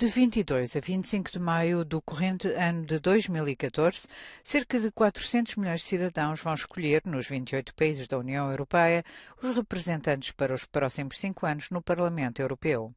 De 22 a 25 de maio do corrente ano de 2014, cerca de 400 milhões de cidadãos vão escolher, nos 28 países da União Europeia, os representantes para os próximos cinco anos no Parlamento Europeu.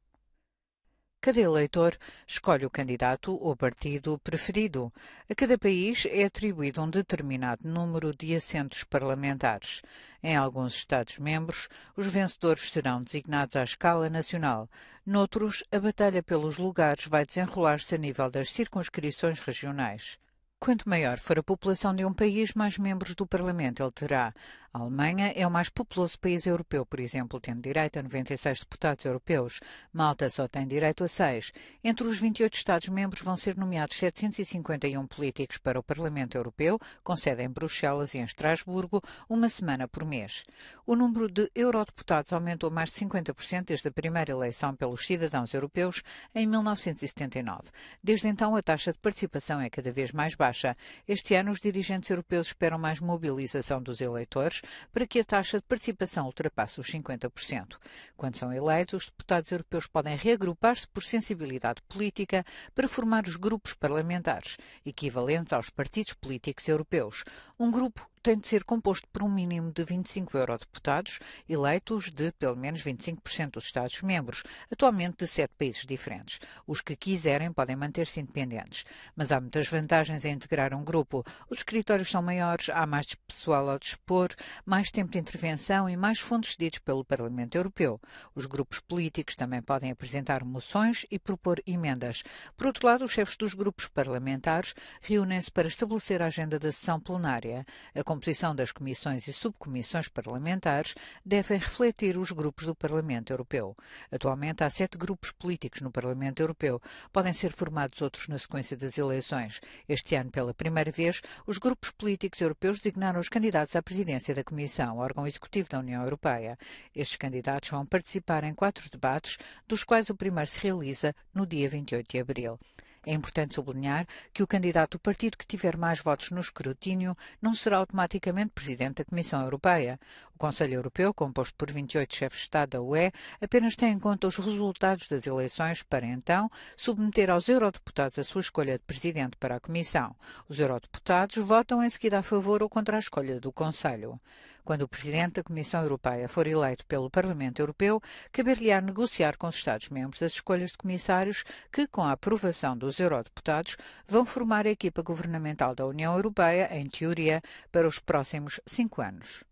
Cada eleitor escolhe o candidato ou partido preferido. A cada país é atribuído um determinado número de assentos parlamentares. Em alguns Estados-membros, os vencedores serão designados à escala nacional. Noutros, a batalha pelos lugares vai desenrolar-se a nível das circunscrições regionais. Quanto maior for a população de um país, mais membros do Parlamento ele terá. A Alemanha é o mais populoso país europeu, por exemplo, tendo direito a 96 deputados europeus. Malta só tem direito a 6. Entre os 28 Estados-membros vão ser nomeados 751 políticos para o Parlamento Europeu, com sede em Bruxelas e em Estrasburgo, uma semana por mês. O número de eurodeputados aumentou mais de 50% desde a primeira eleição pelos cidadãos europeus em 1979. Desde então, a taxa de participação é cada vez mais baixa. Este ano, os dirigentes europeus esperam mais mobilização dos eleitores para que a taxa de participação ultrapasse os 50%. Quando são eleitos, os deputados europeus podem reagrupar-se por sensibilidade política para formar os grupos parlamentares, equivalentes aos partidos políticos europeus. Um grupo tem de ser composto por um mínimo de 25 eurodeputados, eleitos de pelo menos 25% dos Estados-membros, atualmente de sete países diferentes. Os que quiserem podem manter-se independentes. Mas há muitas vantagens em integrar um grupo. Os escritórios são maiores, há mais pessoal ao dispor, mais tempo de intervenção e mais fundos cedidos pelo Parlamento Europeu. Os grupos políticos também podem apresentar moções e propor emendas. Por outro lado, os chefes dos grupos parlamentares reúnem-se para estabelecer a agenda da sessão plenária. A composição das comissões e subcomissões parlamentares devem refletir os grupos do Parlamento Europeu. Atualmente há sete grupos políticos no Parlamento Europeu. Podem ser formados outros na sequência das eleições. Este ano, pela primeira vez, os grupos políticos europeus designaram os candidatos à presidência da Comissão, órgão executivo da União Europeia. Estes candidatos vão participar em quatro debates, dos quais o primeiro se realiza no dia 28 de abril. É importante sublinhar que o candidato do partido que tiver mais votos no escrutínio não será automaticamente presidente da Comissão Europeia. O Conselho Europeu, composto por 28 chefes de Estado da UE, apenas tem em conta os resultados das eleições para então submeter aos eurodeputados a sua escolha de presidente para a Comissão. Os eurodeputados votam em seguida a favor ou contra a escolha do Conselho. Quando o presidente da Comissão Europeia for eleito pelo Parlamento Europeu, caber-lhe-á negociar com os Estados-membros as escolhas de comissários que, com a aprovação dos eurodeputados, vão formar a equipa governamental da União Europeia, em teoria, para os próximos cinco anos.